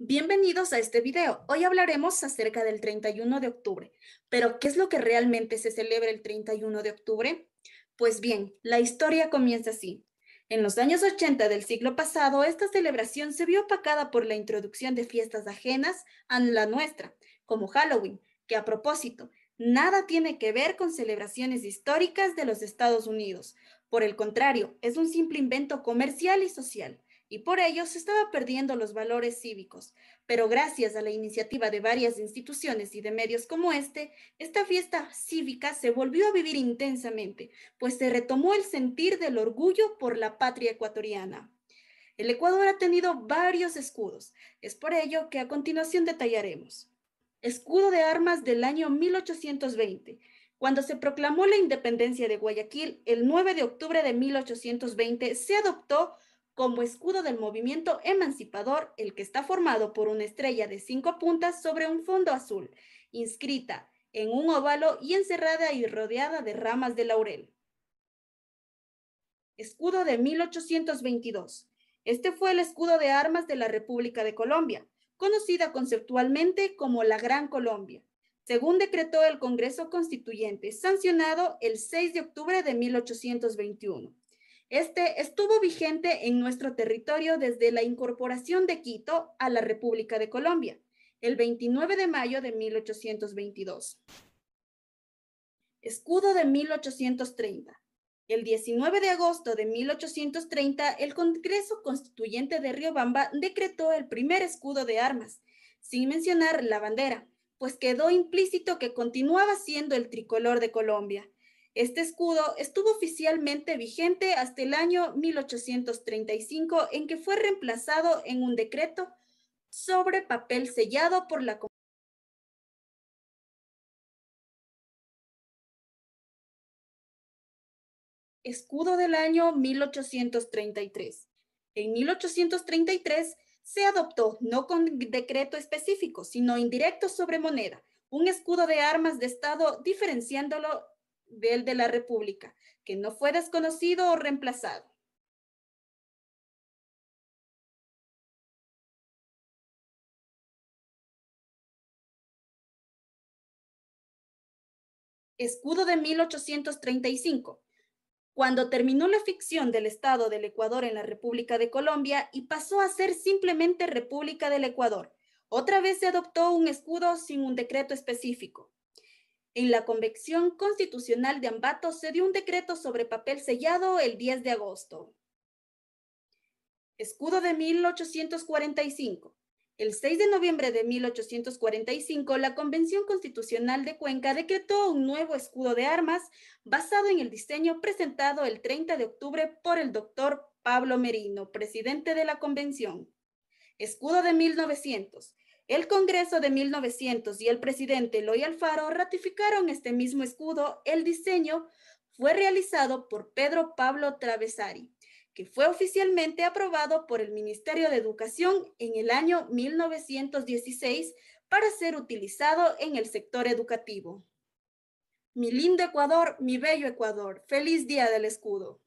Bienvenidos a este video. Hoy hablaremos acerca del 31 de octubre. Pero, ¿qué es lo que realmente se celebra el 31 de octubre? Pues bien, la historia comienza así. En los años 80 del siglo pasado, esta celebración se vio opacada por la introducción de fiestas ajenas a la nuestra, como Halloween, que a propósito, nada tiene que ver con celebraciones históricas de los Estados Unidos. Por el contrario, es un simple invento comercial y social y por ello se estaba perdiendo los valores cívicos. Pero gracias a la iniciativa de varias instituciones y de medios como este, esta fiesta cívica se volvió a vivir intensamente, pues se retomó el sentir del orgullo por la patria ecuatoriana. El Ecuador ha tenido varios escudos, es por ello que a continuación detallaremos. Escudo de armas del año 1820 cuando se proclamó la independencia de Guayaquil el 9 de octubre de 1820, se adoptó como escudo del movimiento emancipador, el que está formado por una estrella de cinco puntas sobre un fondo azul, inscrita en un óvalo y encerrada y rodeada de ramas de laurel. Escudo de 1822. Este fue el escudo de armas de la República de Colombia, conocida conceptualmente como la Gran Colombia, según decretó el Congreso Constituyente, sancionado el 6 de octubre de 1821 este estuvo vigente en nuestro territorio desde la incorporación de Quito a la República de Colombia, el 29 de mayo de 1822. Escudo de 1830. El 19 de agosto de 1830, el Congreso Constituyente de Riobamba decretó el primer escudo de armas, sin mencionar la bandera, pues quedó implícito que continuaba siendo el tricolor de Colombia. Este escudo estuvo oficialmente vigente hasta el año 1835, en que fue reemplazado en un decreto sobre papel sellado por la Escudo del año 1833. En 1833 se adoptó, no con decreto específico, sino indirecto sobre moneda, un escudo de armas de Estado diferenciándolo del de la República, que no fue desconocido o reemplazado. Escudo de 1835. Cuando terminó la ficción del Estado del Ecuador en la República de Colombia y pasó a ser simplemente República del Ecuador, otra vez se adoptó un escudo sin un decreto específico. En la Convención Constitucional de Ambato se dio un decreto sobre papel sellado el 10 de agosto. Escudo de 1845. El 6 de noviembre de 1845, la Convención Constitucional de Cuenca decretó un nuevo escudo de armas basado en el diseño presentado el 30 de octubre por el doctor Pablo Merino, presidente de la Convención. Escudo de 1900. El Congreso de 1900 y el presidente loy Alfaro ratificaron este mismo escudo. El diseño fue realizado por Pedro Pablo Travesari, que fue oficialmente aprobado por el Ministerio de Educación en el año 1916 para ser utilizado en el sector educativo. Mi lindo Ecuador, mi bello Ecuador, feliz día del escudo.